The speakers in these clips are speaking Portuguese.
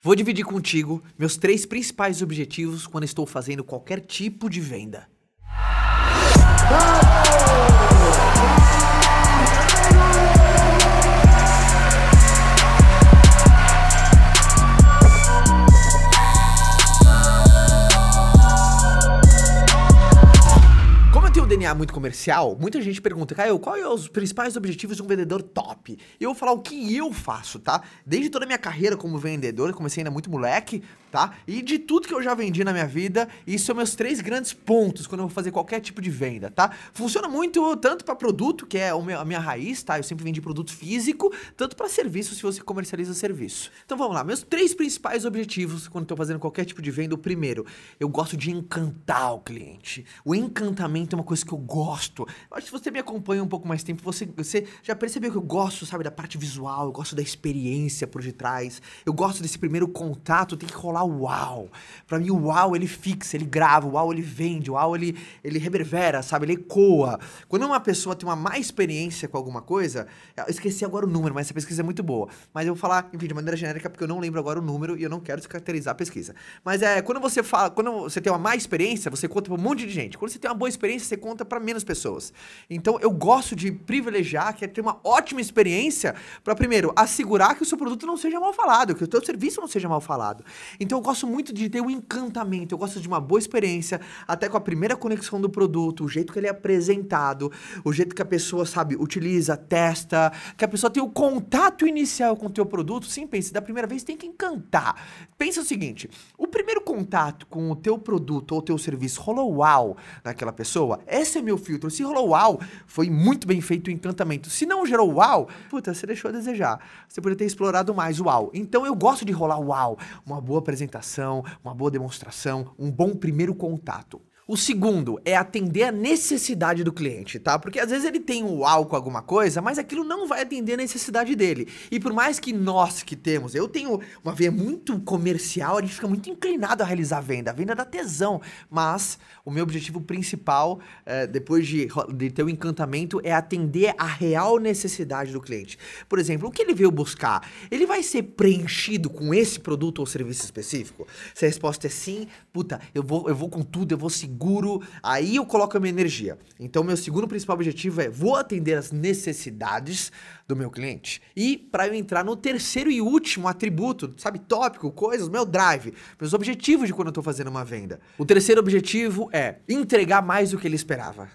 Vou dividir contigo meus três principais objetivos quando estou fazendo qualquer tipo de venda. DNA muito comercial, muita gente pergunta, Caio, quais são é os principais objetivos de um vendedor top? Eu vou falar o que eu faço, tá? Desde toda a minha carreira como vendedor, comecei ainda muito moleque, tá? E de tudo que eu já vendi na minha vida, isso são meus três grandes pontos quando eu vou fazer qualquer tipo de venda, tá? Funciona muito tanto para produto, que é a minha raiz, tá? Eu sempre vendi produto físico, tanto para serviço, se você comercializa serviço. Então vamos lá, meus três principais objetivos quando estou fazendo qualquer tipo de venda, o primeiro, eu gosto de encantar o cliente. O encantamento é uma coisa que eu gosto. Eu acho que se você me acompanha um pouco mais tempo, você, você já percebeu que eu gosto, sabe, da parte visual, eu gosto da experiência por detrás. Eu gosto desse primeiro contato, tem que rolar o uau. Pra mim, o uau, ele fixa, ele grava, o uau, ele vende, o uau, ele, ele reverbera, sabe, ele ecoa. Quando uma pessoa tem uma má experiência com alguma coisa, eu esqueci agora o número, mas essa pesquisa é muito boa. Mas eu vou falar, enfim, de maneira genérica, porque eu não lembro agora o número e eu não quero descaracterizar a pesquisa. Mas é, quando você fala, quando você tem uma má experiência, você conta pra um monte de gente. Quando você tem uma boa experiência, você conta conta para menos pessoas. Então eu gosto de privilegiar, que é ter uma ótima experiência para primeiro assegurar que o seu produto não seja mal falado, que o seu serviço não seja mal falado. Então eu gosto muito de ter um encantamento, eu gosto de uma boa experiência, até com a primeira conexão do produto, o jeito que ele é apresentado, o jeito que a pessoa sabe utiliza, testa, que a pessoa tem o contato inicial com o teu produto. Sim, pense da primeira vez tem que encantar. Pensa o seguinte, o primeiro contato com o teu produto ou teu serviço rolou uau naquela pessoa, é esse é meu filtro. Se rolou uau, foi muito bem feito o encantamento. Se não gerou uau, puta, você deixou a desejar. Você poderia ter explorado mais o uau. Então eu gosto de rolar uau. Uma boa apresentação, uma boa demonstração, um bom primeiro contato. O segundo é atender a necessidade do cliente, tá? Porque às vezes ele tem o álcool, alguma coisa, mas aquilo não vai atender a necessidade dele. E por mais que nós que temos, eu tenho uma veia muito comercial, a gente fica muito inclinado a realizar venda. A venda dá tesão. Mas o meu objetivo principal, é, depois de, de ter o um encantamento, é atender a real necessidade do cliente. Por exemplo, o que ele veio buscar? Ele vai ser preenchido com esse produto ou serviço específico? Se a resposta é sim, puta, eu vou, eu vou com tudo, eu vou seguir seguro, aí eu coloco a minha energia. Então, meu segundo principal objetivo é vou atender as necessidades do meu cliente. E para eu entrar no terceiro e último atributo, sabe, tópico, coisas, meu drive, meus objetivos de quando eu estou fazendo uma venda. O terceiro objetivo é entregar mais do que ele esperava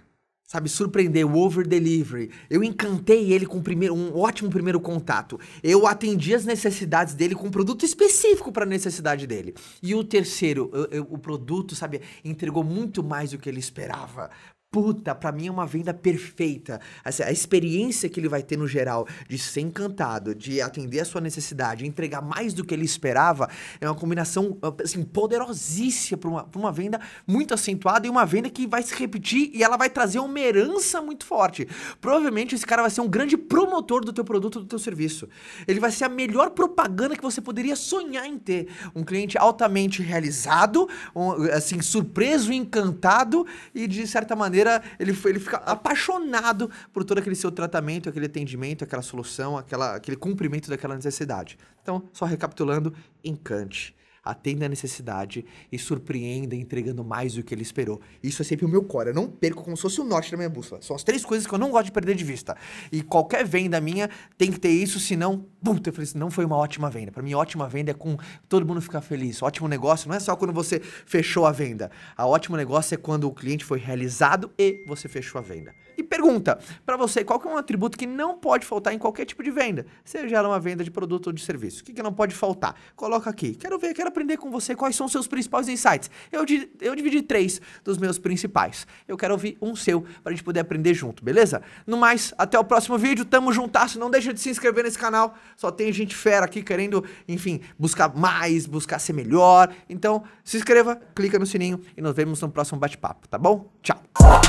sabe, surpreender, o over delivery. Eu encantei ele com primeiro, um ótimo primeiro contato. Eu atendi as necessidades dele com um produto específico para a necessidade dele. E o terceiro, eu, eu, o produto, sabe, entregou muito mais do que ele esperava puta, para mim é uma venda perfeita. a experiência que ele vai ter no geral de ser encantado, de atender a sua necessidade, entregar mais do que ele esperava, é uma combinação assim, poderosíssima para uma, pra uma venda muito acentuada e uma venda que vai se repetir e ela vai trazer uma herança muito forte. Provavelmente esse cara vai ser um grande promotor do teu produto, do teu serviço. Ele vai ser a melhor propaganda que você poderia sonhar em ter. Um cliente altamente realizado, um, assim, surpreso, encantado e de certa maneira ele, ele fica apaixonado por todo aquele seu tratamento, aquele atendimento, aquela solução, aquela, aquele cumprimento daquela necessidade. Então, só recapitulando, encante atenda a necessidade e surpreenda entregando mais do que ele esperou. Isso é sempre o meu core. Eu não perco como se fosse o norte da minha bússola. São as três coisas que eu não gosto de perder de vista. E qualquer venda minha tem que ter isso, senão, puta, eu falei assim, não foi uma ótima venda. Para mim, ótima venda é com todo mundo ficar feliz. Ótimo negócio não é só quando você fechou a venda. A ótimo negócio é quando o cliente foi realizado e você fechou a venda. E pergunta para você, qual que é um atributo que não pode faltar em qualquer tipo de venda? Seja ela uma venda de produto ou de serviço. O que, que não pode faltar? Coloca aqui. Quero ver, quero aprender com você quais são os seus principais insights. Eu, eu dividi três dos meus principais. Eu quero ouvir um seu para a gente poder aprender junto, beleza? No mais, até o próximo vídeo. Tamo juntasso. Não deixa de se inscrever nesse canal. Só tem gente fera aqui querendo, enfim, buscar mais, buscar ser melhor. Então, se inscreva, clica no sininho e nos vemos no próximo bate-papo, tá bom? Tchau!